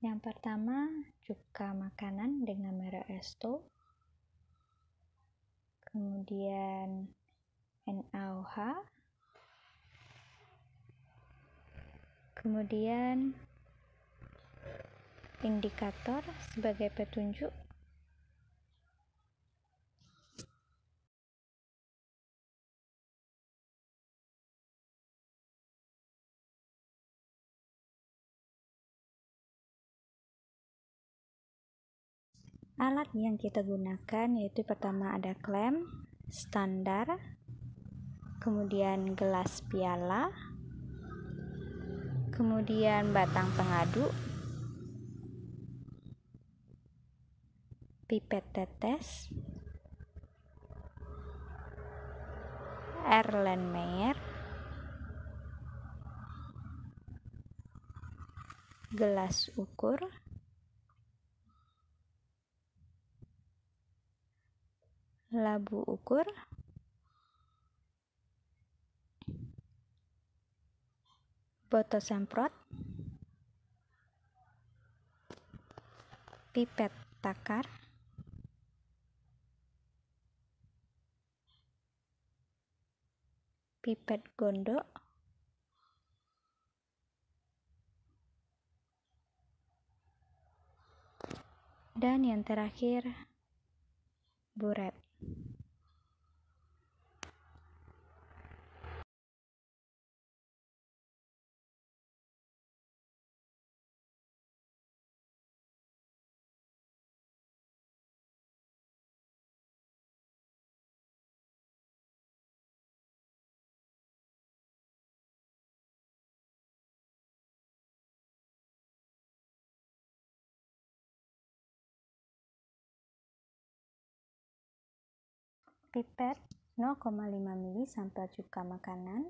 Yang pertama, cuka makanan dengan merek Resto. Kemudian NaOH. Kemudian indikator sebagai petunjuk Alat yang kita gunakan yaitu pertama ada klem standar, kemudian gelas piala, kemudian batang pengaduk, pipet tetes, Erlenmeyer, gelas ukur, Rabu ukur boto semprot pipet takar pipet gondok dan yang terakhir buret pipet 0,5 ml sampel cuka makanan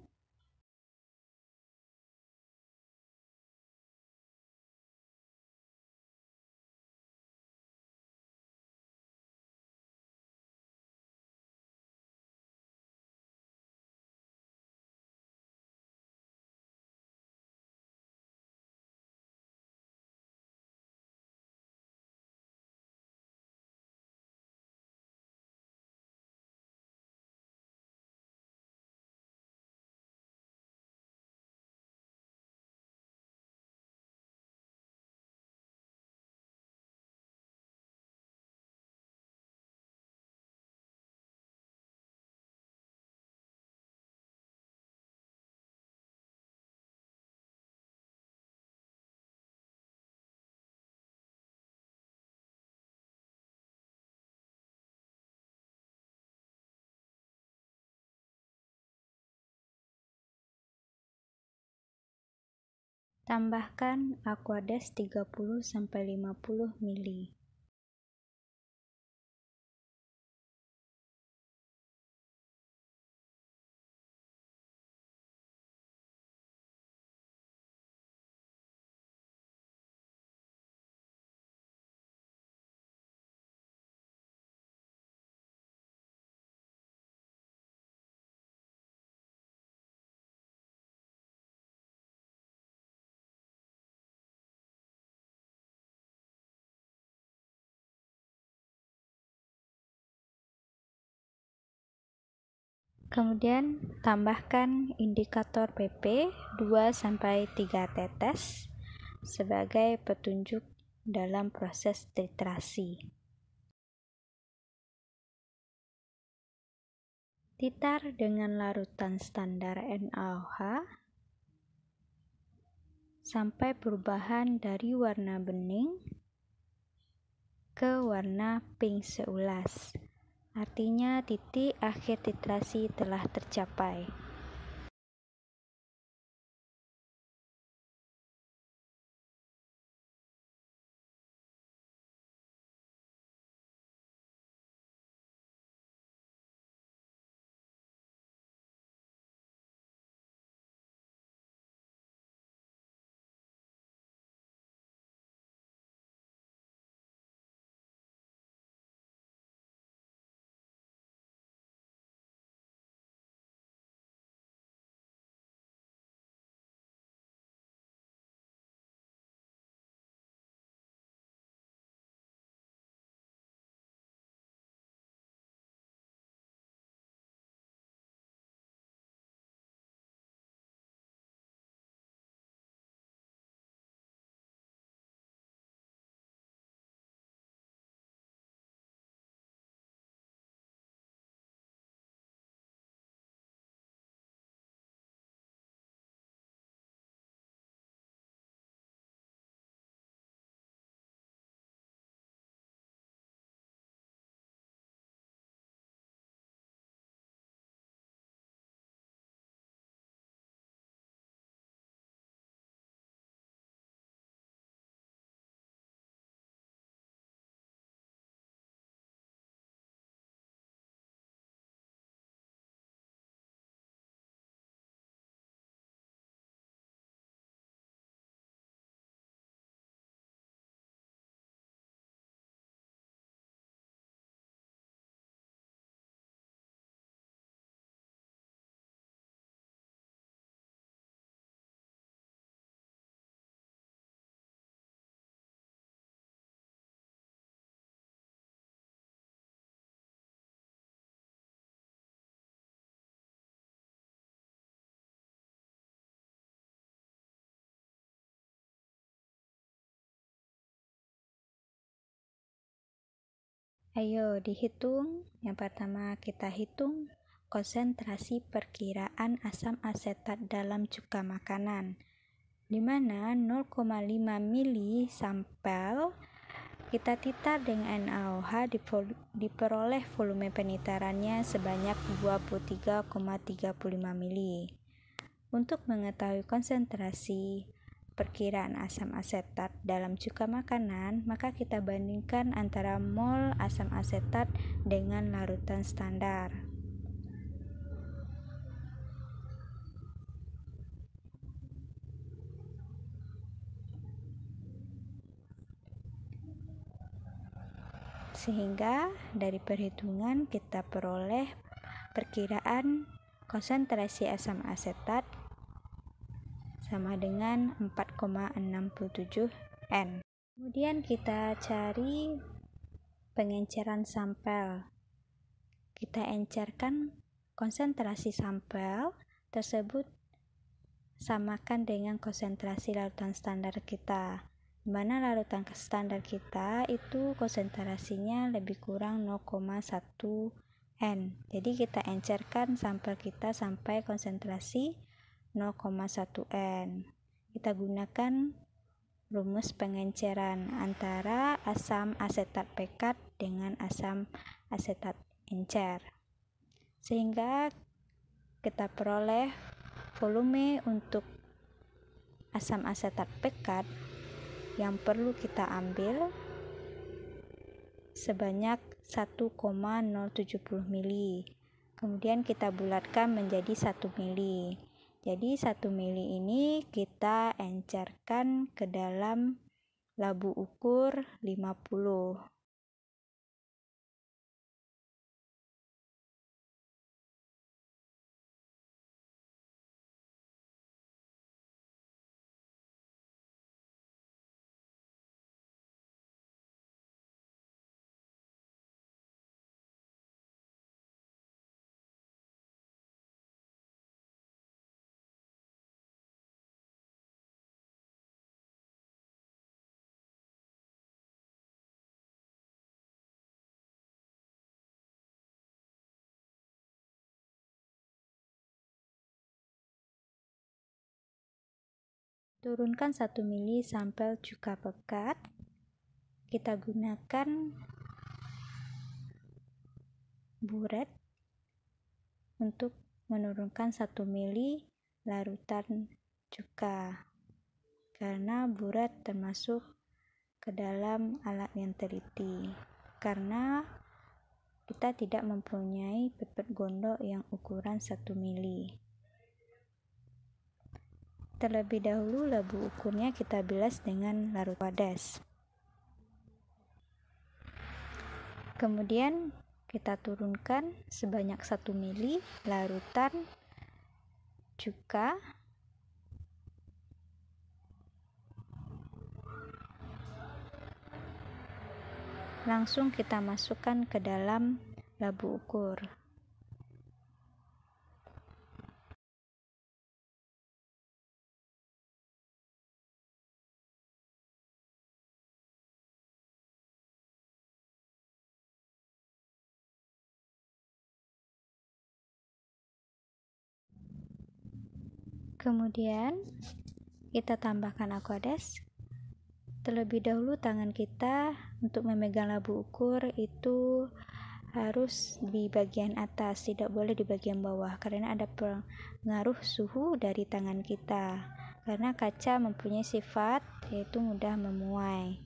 Tambahkan Aquades 30-50 ml. Kemudian tambahkan indikator PP 2 sampai 3 tetes sebagai petunjuk dalam proses titrasi. Titar dengan larutan standar NaOH sampai perubahan dari warna bening ke warna pink seulas. Artinya titik akhir titrasi telah tercapai. Ayo dihitung. Yang pertama kita hitung konsentrasi perkiraan asam asetat dalam cuka makanan. Di mana 0,5 mili sampel kita titar dengan NaOH diperoleh volume penitarannya sebanyak 23,35 mili. Untuk mengetahui konsentrasi perkiraan asam asetat dalam cuka makanan, maka kita bandingkan antara mol asam asetat dengan larutan standar. Sehingga dari perhitungan kita peroleh perkiraan konsentrasi asam asetat sama dengan 4,67 N. Kemudian kita cari pengenceran sampel. Kita encerkan konsentrasi sampel tersebut samakan dengan konsentrasi larutan standar kita di mana larutan standar kita itu konsentrasinya lebih kurang 0,1 N jadi kita encerkan sampel kita sampai konsentrasi 0,1 N. Kita gunakan rumus pengenceran antara asam asetat pekat dengan asam asetat encer. Sehingga kita peroleh volume untuk asam asetat pekat yang perlu kita ambil sebanyak 1,070 mili. Kemudian kita bulatkan menjadi 1 mili. Jadi satu mili ini kita encerkan ke dalam labu ukur 50 Turunkan satu mili sampel cuka pekat. Kita gunakan buret untuk menurunkan satu mili larutan cuka karena buret termasuk ke dalam alat yang teliti karena kita tidak mempunyai pipet gondok yang ukuran satu mili. Terlebih dahulu labu ukurnya kita bilas dengan larut wadas. Kemudian kita turunkan sebanyak 1 mili larutan cuka langsung kita masukkan ke dalam labu ukur. kemudian kita tambahkan aquades terlebih dahulu tangan kita untuk memegang labu ukur itu harus di bagian atas tidak boleh di bagian bawah karena ada pengaruh suhu dari tangan kita karena kaca mempunyai sifat yaitu mudah memuai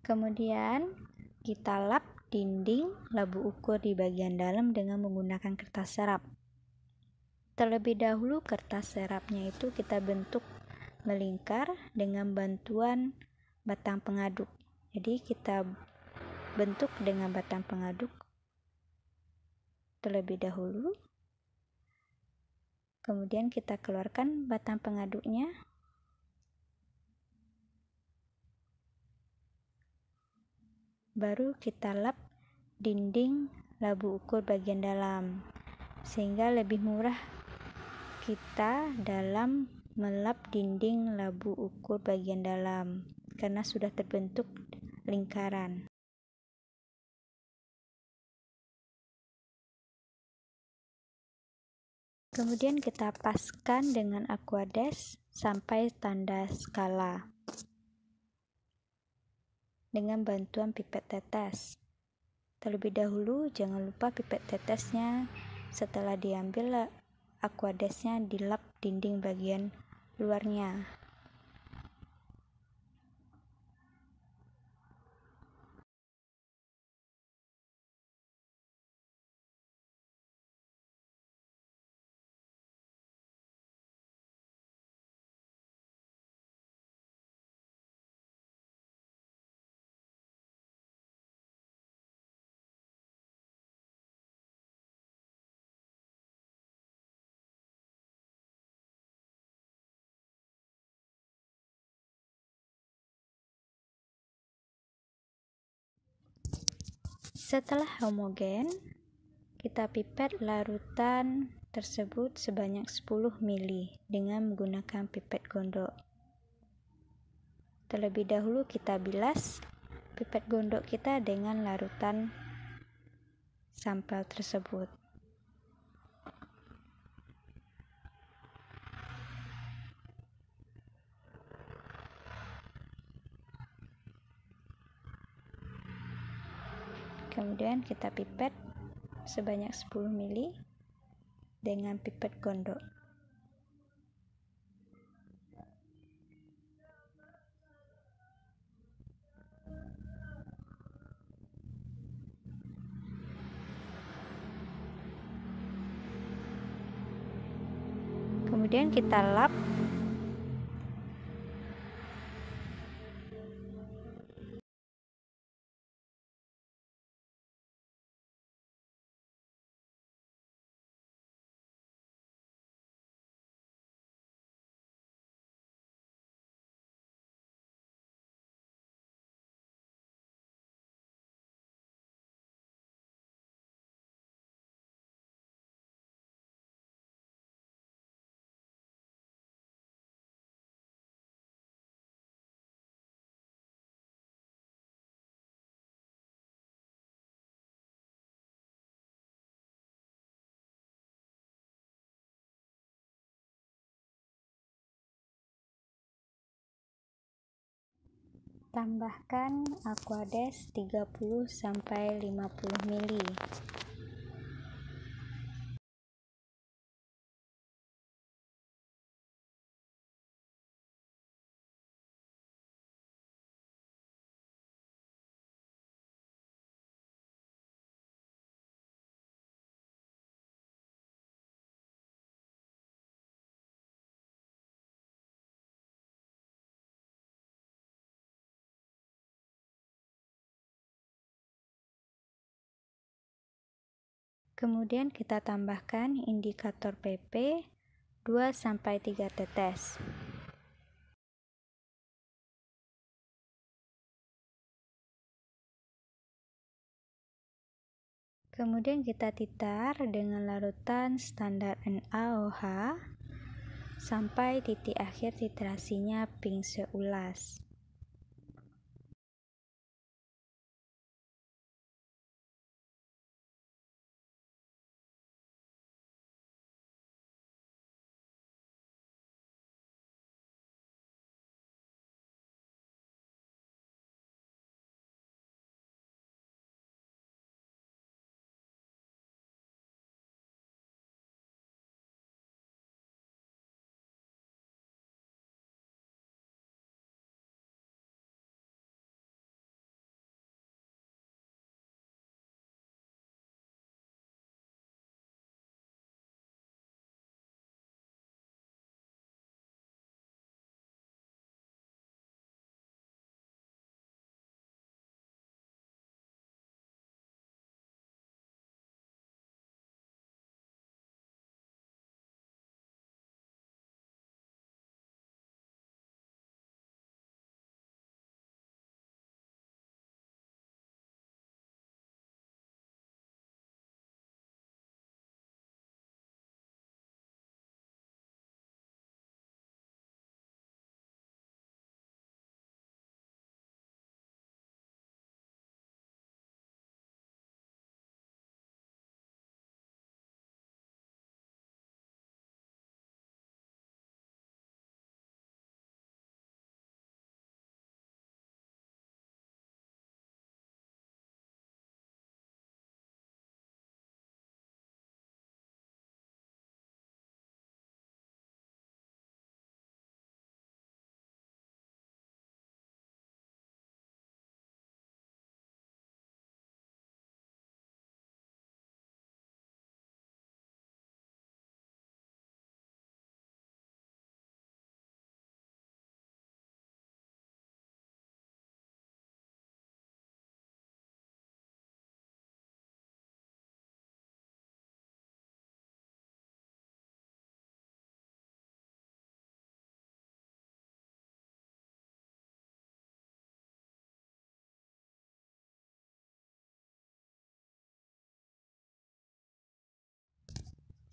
Kemudian kita lap dinding labu ukur di bagian dalam dengan menggunakan kertas serap. Terlebih dahulu kertas serapnya itu kita bentuk melingkar dengan bantuan batang pengaduk. Jadi kita bentuk dengan batang pengaduk terlebih dahulu. Kemudian kita keluarkan batang pengaduknya baru kita lap dinding labu ukur bagian dalam sehingga lebih murah kita dalam melap dinding labu ukur bagian dalam karena sudah terbentuk lingkaran Kemudian kita paskan dengan aquades sampai tanda skala dengan bantuan pipet tetes. Terlebih dahulu, jangan lupa pipet tetesnya setelah diambil eh, aquadesnya dilap dinding bagian luarnya. Setelah homogen, kita pipet larutan tersebut sebanyak 10 ml dengan menggunakan pipet gondok. Terlebih dahulu kita bilas pipet gondok kita dengan larutan sampel tersebut. kemudian kita pipet sebanyak 10 mili dengan pipet gondok kemudian kita lap Tambahkan Aquades 30 sampai 50 ml. Kemudian kita tambahkan indikator PP 2 sampai 3 tetes. Kemudian kita titar dengan larutan standar NaOH sampai titik akhir titrasinya pink seulas.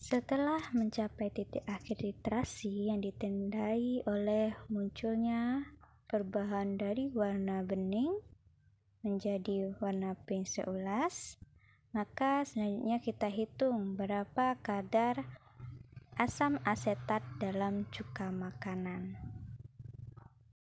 Setelah mencapai titik akhir literasi yang ditendai oleh munculnya perubahan dari warna bening menjadi warna pink seulas, maka selanjutnya kita hitung berapa kadar asam asetat dalam cuka makanan.